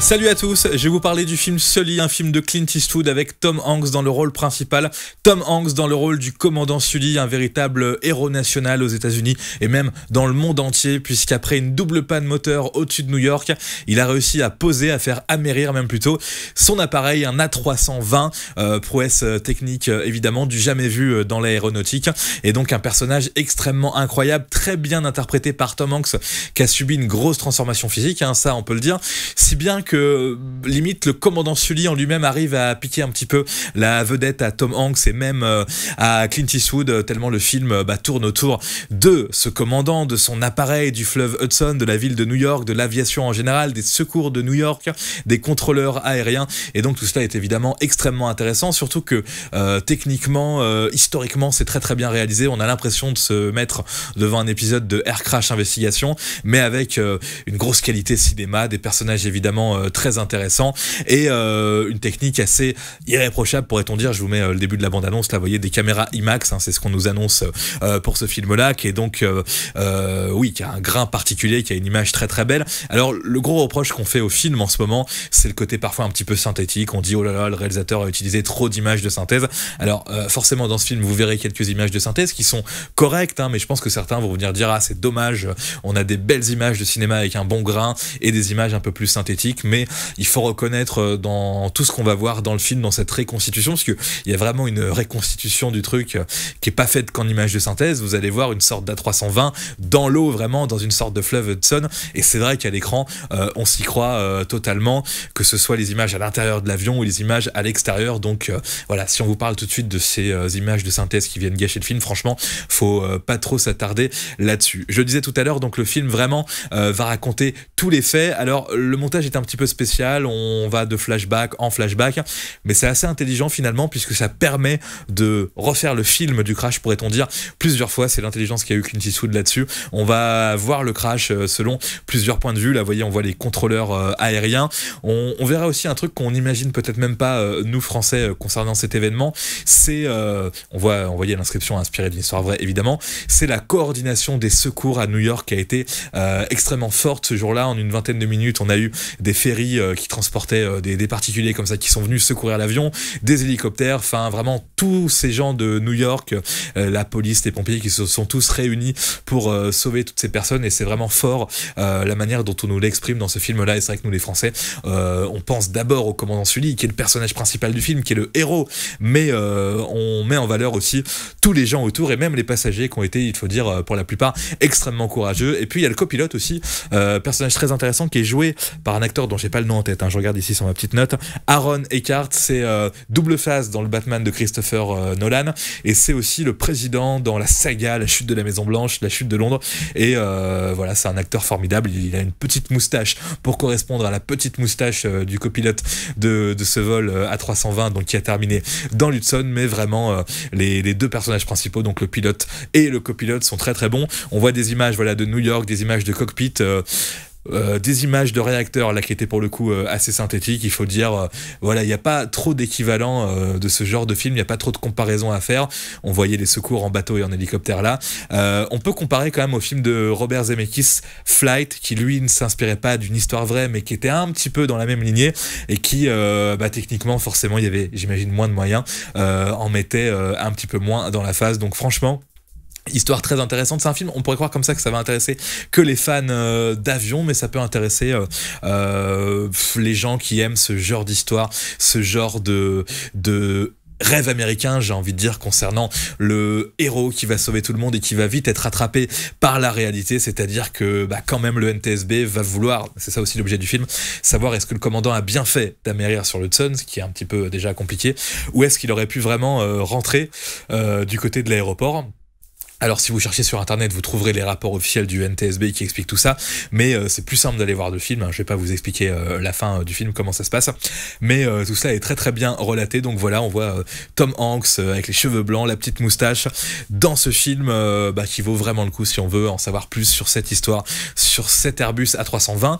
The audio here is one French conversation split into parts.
Salut à tous, je vais vous parler du film Sully, un film de Clint Eastwood avec Tom Hanks dans le rôle principal, Tom Hanks dans le rôle du commandant Sully, un véritable héros national aux États-Unis et même dans le monde entier, puisqu'après une double panne moteur au-dessus de New York, il a réussi à poser, à faire amérir même plutôt son appareil, un A320, euh, prouesse euh, technique euh, évidemment du jamais vu dans l'aéronautique, et donc un personnage extrêmement incroyable, très bien interprété par Tom Hanks, qui a subi une grosse transformation physique, hein, ça on peut le dire, si bien que que limite le commandant Sully en lui-même arrive à piquer un petit peu la vedette à Tom Hanks et même euh, à Clint Eastwood, euh, tellement le film euh, bah, tourne autour de ce commandant, de son appareil, du fleuve Hudson, de la ville de New York, de l'aviation en général, des secours de New York, des contrôleurs aériens. Et donc tout cela est évidemment extrêmement intéressant, surtout que techniquement, historiquement, c'est très très bien réalisé. On a l'impression de se mettre devant un épisode de Air Crash Investigation, mais avec une grosse qualité cinéma, des personnages évidemment euh, très intéressant et euh, une technique assez irréprochable, pourrait-on dire. Je vous mets euh, le début de la bande-annonce, là, vous voyez des caméras IMAX, hein, c'est ce qu'on nous annonce pour ce film-là, qui est donc, oui, qui a un grain particulier, qui a une image très très belle. Alors, le gros reproche qu'on fait au film en ce moment, c'est le côté parfois un petit peu synthétique. On dit, oh là là, le réalisateur a utilisé trop d'images de synthèse. Alors, forcément, dans ce film, vous verrez quelques images de synthèse qui sont correctes, hein, mais je pense que certains vont venir dire, ah, c'est dommage, on a des belles images de cinéma avec un bon grain et des images un peu plus synthétiques mais il faut reconnaître euh, dans tout ce qu'on va voir dans le film, dans cette réconstitution, parce qu'il y a vraiment une réconstitution du truc euh, qui est pas faite qu'en images de synthèse. Vous allez voir une sorte d'A320 dans l'eau, vraiment, dans une sorte de fleuve Hudson. Et c'est vrai qu'à l'écran, euh, on s'y croit totalement, que ce soit les images à l'intérieur de l'avion ou les images à l'extérieur. Donc voilà, si on vous parle tout de suite de ces images de synthèse qui viennent gâcher le film, franchement, faut pas trop s'attarder là-dessus. Je le disais tout à l'heure, donc le film vraiment va raconter tous les faits. Alors le montage est un petit peu spécial, on va de flashback en flashback, mais c'est assez intelligent finalement puisque ça permet de refaire le film du crash, pourrait-on dire, plusieurs fois. C'est l'intelligence a eu qu'une Eastwood là-dessus. On va voir le crash euh, selon plusieurs points de vue. Là, vous voyez, on voit les contrôleurs euh, aériens. On, verra aussi un truc qu'on n'imagine peut-être même pas, euh, nous Français, concernant cet événement. C'est, on voit, on voyait l'inscription inspirée d'une histoire vraie, évidemment. C'est la coordination des secours à New York qui a été extrêmement forte ce jour-là. En une vingtaine de minutes, on a eu des faits euh, qui transportaient euh, des, des, particuliers comme ça qui sont venus secourir l'avion, des hélicoptères, enfin vraiment tous ces gens de New York, euh, la police, les pompiers qui se sont tous réunis pour sauver toutes ces personnes et c'est vraiment fort la manière dont on nous l'exprime dans ce film-là et c'est vrai que nous les Français, on pense d'abord au commandant Sully qui est le personnage principal du film, qui est le héros, mais on met en valeur aussi tous les gens autour et même les passagers qui ont été, il faut dire, pour la plupart extrêmement courageux et puis il y a le copilote aussi, personnage très intéressant qui est joué par un acteur dont j'ai pas le nom en tête, hein. je regarde ici sur ma petite note. Aaron Eckhart, c'est euh, double face dans le Batman de Christopher euh, Nolan, et c'est aussi le président dans la saga La chute de la Maison Blanche, La chute de Londres, et euh, voilà, c'est un acteur formidable, il, a une petite moustache pour correspondre à la petite moustache du copilote de, ce vol A320, donc qui a terminé dans l'Hudson, mais vraiment les, les, deux personnages principaux, donc le pilote et le copilote, sont très très bons. On voit des images voilà, de New York, des images de cockpit. Euh, des images de réacteurs là qui étaient pour le coup euh, assez synthétiques il faut dire euh, voilà il n'y a pas trop d'équivalent de ce genre de film il n'y a pas trop de comparaison à faire on voyait les secours en bateau et en hélicoptère là on peut comparer quand même au film de Robert Zemeckis Flight qui lui ne s'inspirait pas d'une histoire vraie mais qui était un petit peu dans la même lignée et qui bah, techniquement forcément il y avait j'imagine moins de moyens en mettait un petit peu moins dans la phase donc franchement Histoire très intéressante. C'est un film, on pourrait croire comme ça que ça va intéresser que les fans euh, d'avion, mais ça peut intéresser euh, euh, les gens qui aiment ce genre d'histoire, ce genre de, de rêve américain, j'ai envie de dire, concernant le héros qui va sauver tout le monde et qui va vite être attrapé par la réalité, c'est-à-dire que bah, quand même le NTSB va vouloir, c'est ça aussi l'objet du film, savoir est-ce que le commandant a bien fait d'amérir sur le Hudson, ce qui est un petit peu déjà compliqué, ou est-ce qu'il aurait pu vraiment rentrer du côté de l'aéroport alors si vous cherchez sur internet, vous trouverez les rapports officiels du NTSB qui expliquent tout ça, mais euh, c'est plus simple d'aller voir le film, Je je vais pas vous expliquer euh, la fin euh, du film, comment ça se passe, mais tout cela est très très bien relaté, donc voilà, on voit Tom Hanks avec les cheveux blancs, la petite moustache, dans ce film bah, qui vaut vraiment le coup si on veut en savoir plus sur cette histoire, sur cet Airbus A320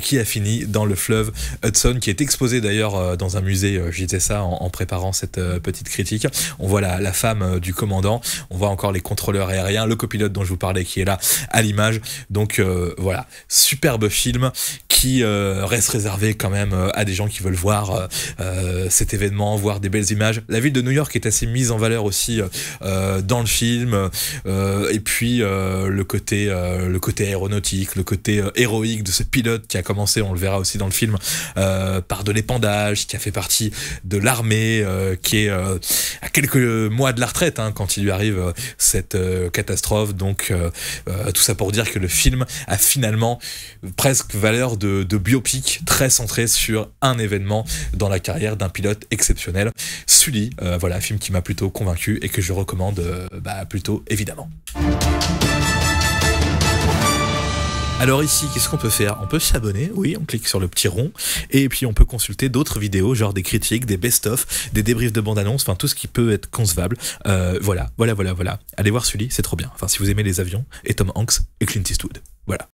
qui a fini dans le fleuve Hudson, qui est exposé d'ailleurs dans un musée, j'y disais ça en, préparant cette petite critique, on voit la, la femme du commandant, on voit encore les contrôles aérien, le copilote dont je vous parlais qui est là à l'image. Donc euh, voilà, superbe film qui euh, reste réservé quand même euh, à des gens qui veulent voir cet événement, voir des belles images. La ville de New York est assez mise en valeur aussi dans le film. et puis le côté le côté aéronautique, le côté héroïque de ce pilote qui a commencé, on le verra aussi dans le film, par de l'épandage, qui a fait partie de l'armée, qui est à quelques mois de la retraite hein, quand il lui arrive cette euh, catastrophe. Donc, euh, euh, tout ça pour dire que le film a finalement presque valeur de, biopic très centré sur un événement dans la carrière d'un pilote exceptionnel. Sully, voilà, un film qui m'a plutôt convaincu et que je recommande bah, plutôt évidemment. Alors ici, qu'est-ce qu'on peut faire On peut s'abonner, oui, on clique sur le petit rond, et puis on peut consulter d'autres vidéos, genre des critiques, des best-of, des débriefs de bande-annonce, enfin tout ce qui peut être concevable. Euh, voilà, voilà, voilà, voilà. Allez voir celui, c'est trop bien. Enfin, si vous aimez les avions, et Tom Hanks, et Clint Eastwood. Voilà.